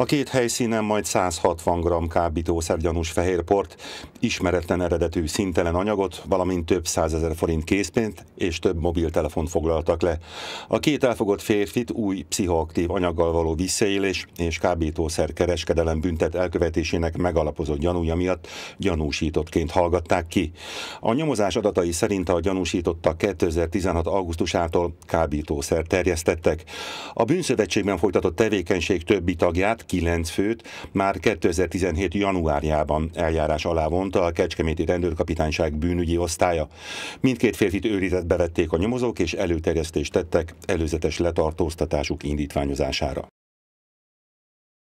A két helyszínen majd 160 g kábítószer gyanús fehérport, ismeretlen eredetű szintelen anyagot, valamint több százezer forint készpénzt és több mobiltelefont foglaltak le. A két elfogott férfit új pszichoaktív anyaggal való visszaélés és kábítószer kereskedelem büntet elkövetésének megalapozott gyanúja miatt gyanúsítottként hallgatták ki. A nyomozás adatai szerint a gyanúsítottak 2016. augusztusától kábítószer terjesztettek. A bűnszövetségben folytatott tevékenység többi tagját 9 főt már 2017. januárjában eljárás alá vonta a Kecskeméti Rendőrkapitányság bűnügyi osztálya. Mindkét férfit őrizetbe vették a nyomozók és előterjesztést tettek előzetes letartóztatásuk indítványozására.